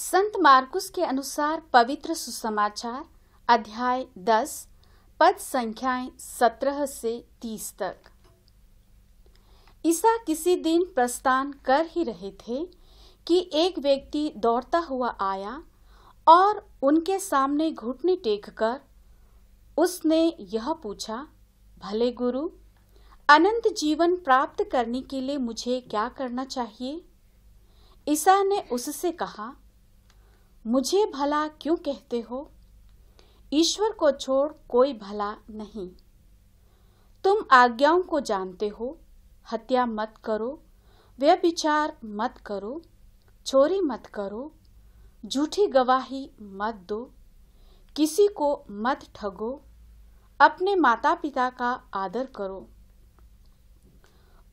संत मार्कुस के अनुसार पवित्र सुसमाचार अध्याय दस पद संख्याएं सत्रह से तीस तक ईसा किसी दिन प्रस्थान कर ही रहे थे कि एक व्यक्ति दौड़ता हुआ आया और उनके सामने घुटने टेक कर उसने यह पूछा भले गुरु अनंत जीवन प्राप्त करने के लिए मुझे क्या करना चाहिए ईसा ने उससे कहा मुझे भला क्यों कहते हो ईश्वर को छोड़ कोई भला नहीं तुम आज्ञाओं को जानते हो हत्या मत करो व्यभिचार मत करो चोरी मत करो झूठी गवाही मत दो किसी को मत ठगो अपने माता पिता का आदर करो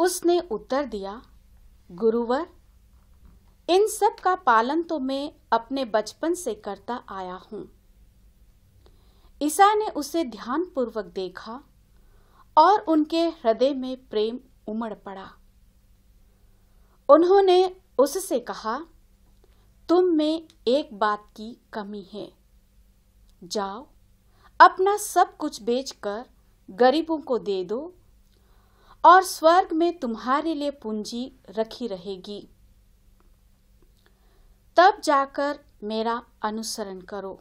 उसने उत्तर दिया गुरुवर इन सब का पालन तो मैं अपने बचपन से करता आया हूं ईसा ने उसे ध्यानपूर्वक देखा और उनके हृदय में प्रेम उमड़ पड़ा उन्होंने उससे कहा तुम में एक बात की कमी है जाओ अपना सब कुछ बेचकर गरीबों को दे दो और स्वर्ग में तुम्हारे लिए पूंजी रखी रहेगी तब जाकर मेरा अनुसरण करो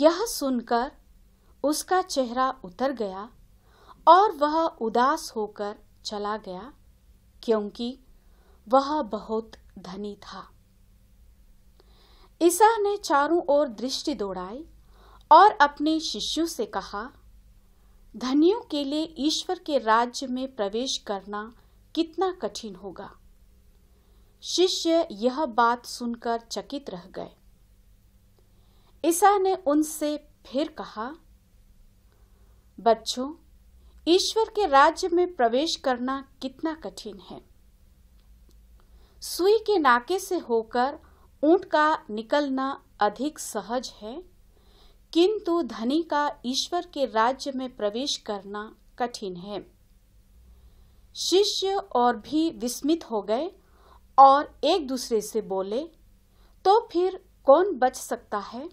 यह सुनकर उसका चेहरा उतर गया और वह उदास होकर चला गया क्योंकि वह बहुत धनी था ईसा ने चारों ओर दृष्टि दौड़ाई और अपने शिष्यों से कहा धनियों के लिए ईश्वर के राज्य में प्रवेश करना कितना कठिन होगा शिष्य यह बात सुनकर चकित रह गए ईसा ने उनसे फिर कहा बच्चों ईश्वर के राज्य में प्रवेश करना कितना कठिन है सुई के नाके से होकर ऊंट का निकलना अधिक सहज है किंतु धनी का ईश्वर के राज्य में प्रवेश करना कठिन है शिष्य और भी विस्मित हो गए और एक दूसरे से बोले तो फिर कौन बच सकता है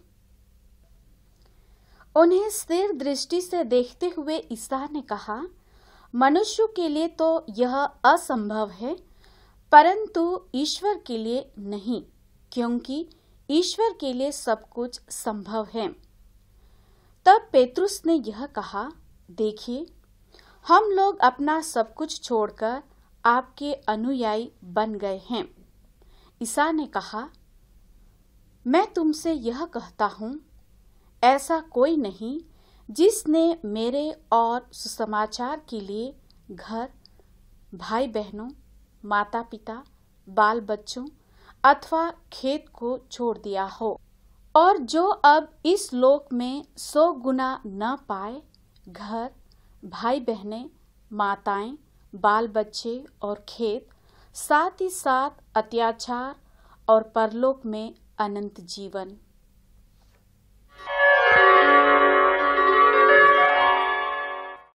उन्हें स्थिर दृष्टि से देखते हुए ईसा ने कहा मनुष्य के लिए तो यह असंभव है परंतु ईश्वर के लिए नहीं क्योंकि ईश्वर के लिए सब कुछ संभव है तब पेतरुस ने यह कहा देखिए हम लोग अपना सब कुछ छोड़कर आपके अनुयायी बन गए हैं ईसा ने कहा मैं तुमसे यह कहता हूँ ऐसा कोई नहीं जिसने मेरे और सुसमाचार के लिए घर भाई बहनों माता पिता बाल बच्चों अथवा खेत को छोड़ दिया हो और जो अब इस लोक में सौ गुना न पाए घर भाई बहनें माताएं बाल बच्चे और खेत साथ ही साथ अत्याचार और परलोक में अनंत जीवन